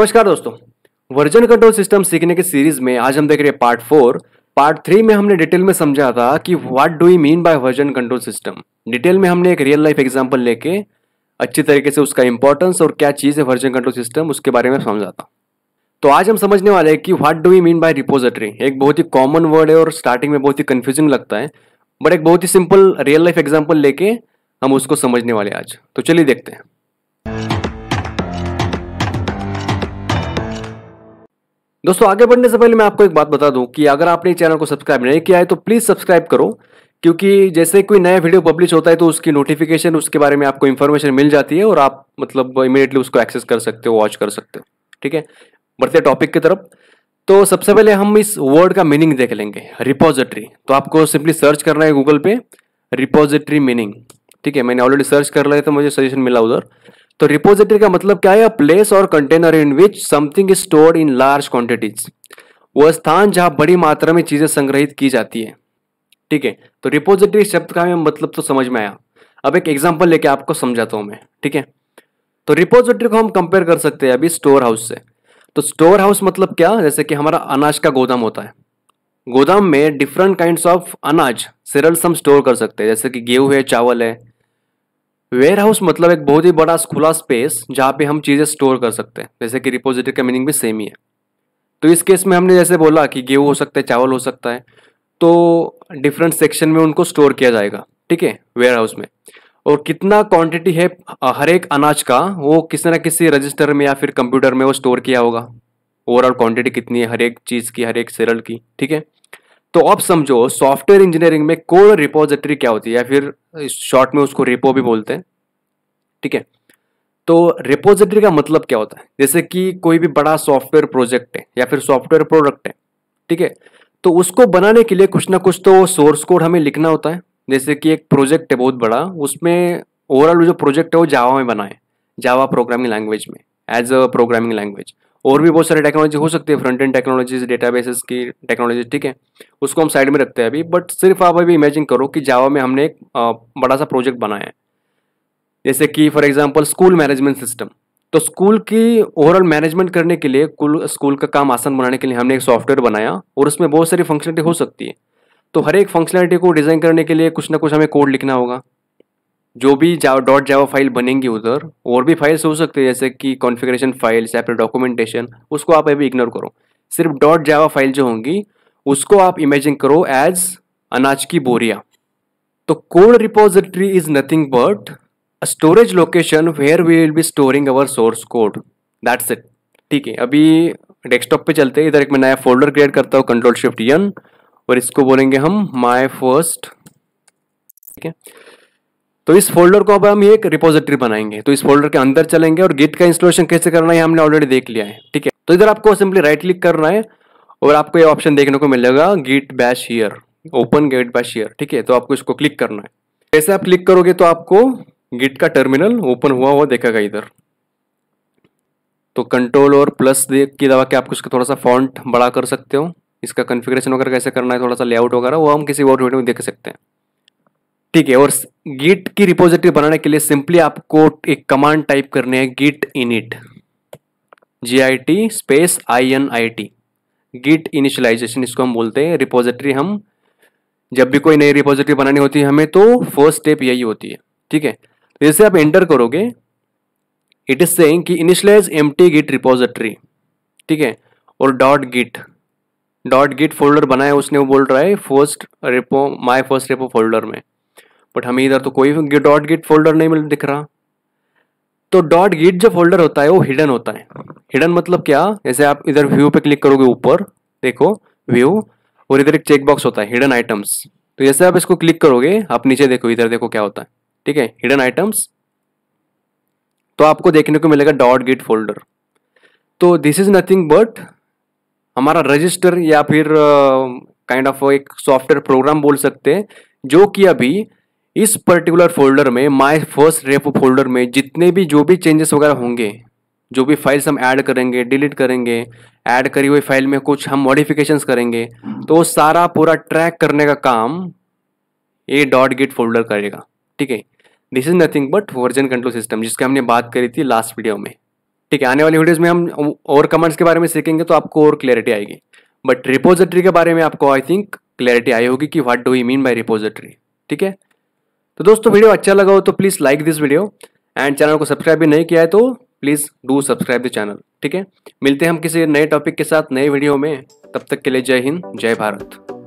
नमस्कार दोस्तों version control system सीखने के सीरीज में आज हम देख रहे हैं पार्ट फोर पार्ट थ्री में हमने डिटेल में समझा था कि what do you mean by version control system detail में हमने एक रियल लाइफ एग्जांपल लेके अच्छी तरीके से उसका इंपॉर्टेंस और क्या चीज़ है वर्जन कंट्रोल सिस्टम उसके बारे में समझा था तो आज हम समझने वाले हैं कि what do you mean by repository एक बहुत ही कॉमन वर्ड है और स्टार्टिंग में बहुत ही कन्फ्यूजिंग लगता है बट एक बहुत ही सिंपल रियल लाइफ एग्जाम्पल लेके हम उसको समझने वाले आज तो चलिए देखते हैं दोस्तों आगे बढ़ने से पहले मैं आपको एक बात बता दूं कि अगर आपने चैनल को सब्सक्राइब नहीं किया है तो प्लीज़ सब्सक्राइब करो क्योंकि जैसे कोई नया वीडियो पब्लिश होता है तो उसकी नोटिफिकेशन उसके बारे में आपको इन्फॉर्मेशन मिल जाती है और आप मतलब इमीडिएटली उसको एक्सेस कर सकते हो वॉच कर सकते हो ठीक है बढ़ते टॉपिक की तरफ तो सबसे पहले हम इस वर्ड का मीनिंग देख लेंगे रिपोजिटरी तो आपको सिंपली सर्च करना है गूगल पे रिपोजिटरी मीनिंग ठीक है मैंने ऑलरेडी सर्च कर लिया तो मुझे सजेशन मिला उधर तो रिपोजिटरी का मतलब क्या है प्लेस और container in which something is stored in large quantities वह स्थान जहां बड़ी मात्रा में चीजें संग्रहित की जाती है ठीक है तो रिपोजिटरी शब्द का मतलब तो समझ में आया अब एक एग्जाम्पल लेके आपको समझाता हूँ मैं ठीक है तो रिपोजिटरी को हम कंपेयर कर सकते हैं अभी स्टोर हाउस से तो स्टोर हाउस मतलब क्या जैसे कि हमारा अनाज का गोदाम होता है गोदाम में डिफरेंट काइंड ऑफ अनाज सिरल हम स्टोर कर सकते हैं जैसे कि गेहूँ है चावल है वेयर हाउस मतलब एक बहुत ही बड़ा खुला स्पेस जहाँ पे हम चीज़ें स्टोर कर सकते हैं जैसे कि रिपोजिटरी का मीनिंग भी सेम ही है तो इस केस में हमने जैसे बोला कि गेहूँ हो सकता है चावल हो सकता है तो डिफरेंट सेक्शन में उनको स्टोर किया जाएगा ठीक है वेयर हाउस में और कितना क्वांटिटी है हर एक अनाज का वो किसी ना किसी रजिस्टर में या फिर कंप्यूटर में वो स्टोर किया होगा ओवरऑल क्वांटिटी कितनी है हर एक चीज़ की हर एक सेरल की ठीक है तो अब समझो सॉफ्टवेयर इंजीनियरिंग में कोर रिपोजिटरी क्या होती है या फिर शॉर्ट में उसको रिपो भी बोलते हैं ठीक है तो रिपोजिटरी का मतलब क्या होता है जैसे कि कोई भी बड़ा सॉफ्टवेयर प्रोजेक्ट है या फिर सॉफ्टवेयर प्रोडक्ट है ठीक है तो उसको बनाने के लिए कुछ ना कुछ तो सोर्स कोड हमें लिखना होता है जैसे कि एक प्रोजेक्ट है बहुत बड़ा उसमें ओवरऑल जो प्रोजेक्ट है वो जावा में बनाए जावा प्रोग्रामिंग लैंग्वेज में एज अ प्रोग्रामिंग लैंग्वेज और भी बहुत सारी टेक्नोलॉजी हो सकती है फ्रंट एंड टेक्नोलॉजीज डेटाबेसेस की टेक्नोलॉजी ठीक है उसको हम साइड में रखते हैं अभी बट सिर्फ आप अभी इमेजिन करो कि जावा में हमने एक बड़ा सा प्रोजेक्ट बनाया है जैसे कि for example school management system तो स्कूल की ओवरऑल मैनेजमेंट करने के लिए कुल स्कूल का काम आसान बनाने के लिए हमने एक सॉफ्टवेयर बनाया और उसमें बहुत सारी फंक्शनलिटी हो सकती है तो हर एक फंक्शनलिटी को डिज़ाइन करने के लिए कुछ ना कुछ हमें कोड लिखना होगा जो भी जावा डॉट जावा फाइल बनेंगी उधर और भी फाइल्स हो सकते हैं जैसे कि कॉन्फ़िगरेशन फाइल्स या फिर डॉक्यूमेंटेशन उसको आप अभी इग्नोर करो सिर्फ डॉट जावा फाइल जो होंगी उसको आप इमेजिन करो एज अनाज की बोरिया तो code repository is nothing but a storage location where we will be storing our source code that's it ठीक है अभी डेस्कटॉप पे चलते हैं इधर एक मैं नया फोल्डर क्रिएट करता हूँ कंट्रोल शिफ्ट यन और इसको बोलेंगे हम माई फर्स्ट ठीक है तो इस फोल्डर को अब हम एक रिपोजिटरी बनाएंगे तो इस फोल्डर के अंदर चलेंगे और गिट का इंस्टॉलेशन कैसे करना है हमने ऑलरेडी देख लिया है ठीक है तो इधर आपको सिंपली राइट क्लिक करना है और आपको ये ऑप्शन देखने को मिलेगा git bash here open git bash here ठीक है तो आपको इसको क्लिक करना है जैसे आप क्लिक करोगे तो आपको गिट का टर्मिनल ओपन हुआ हुआ देखेगा इधर तो कंट्रोल और प्लस की दवा के आपको इसका थोड़ा सा फॉन्ट बड़ा कर सकते हो इसका कन्फिग्रेशन वगैरह कैसे करना है थोड़ा सा लेआउट वगैरह वो हम किसी और वीडियो में देख सकते हैं ठीक है और गिट की रिपोजिटरी बनाने के लिए सिंपली आपको एक कमांड टाइप करने है git init G I T space I N I T git initialization इसको हम बोलते हैं रिपोजिटरी हम जब भी कोई नई रिपोजिटरी बनानी होती है हमें तो फर्स्ट स्टेप यही होती है ठीक है जैसे तो आप एंटर करोगे इट इज सेइंग कि initialize empty git repository ठीक है और dot git dot git folder बनाया उसने वो बोल रहा है first repo my first repo folder में बट हमें इधर तो कोई डॉट गिट फोल्डर नहीं मिल दिख रहा तो डॉट गिट जो फोल्डर होता है वो हिडन होता है हिडन मतलब क्या जैसे आप इधर व्यू पे क्लिक करोगे ऊपर देखो व्यू और इधर एक चेकबॉक्स होता है हिडन आइटम्स तो जैसे आप इसको क्लिक करोगे आप नीचे देखो इधर देखो क्या होता है ठीक है हिडन आइटम्स तो आपको देखने को मिलेगा डॉट गिट फोल्डर तो दिस इज नथिंग बट हमारा रजिस्टर या फिर kind uh, of kind of एक सॉफ्टवेयर प्रोग्राम बोल सकते हैं जो कि अभी इस पर्टिकुलर फोल्डर में माय फर्स्ट रेपो फोल्डर में जितने भी जो भी चेंजेस वगैरह होंगे जो भी फाइल्स हम ऐड करेंगे डिलीट करेंगे ऐड करी हुई फाइल में कुछ हम मॉडिफिकेशंस करेंगे तो सारा पूरा ट्रैक करने का काम ये डॉट गिट फोल्डर करेगा ठीक है this is nothing but version control system जिसकी हमने बात करी थी लास्ट वीडियो में ठीक है आने वाली वीडियोज़ में हम और कमांड्स के बारे में सीखेंगे तो आपको और क्लैरिटी आएगी बट रिपोजिटरी के बारे में आपको आई थिंक क्लैरिटी आई होगी कि what do you mean by repository ठीक है तो दोस्तों वीडियो अच्छा लगा हो तो please like this video and channel को सब्सक्राइब भी नहीं किया है तो please do subscribe the channel ठीक है मिलते हैं हम किसी नए टॉपिक के साथ नए वीडियो में तब तक के लिए जय हिंद जय भारत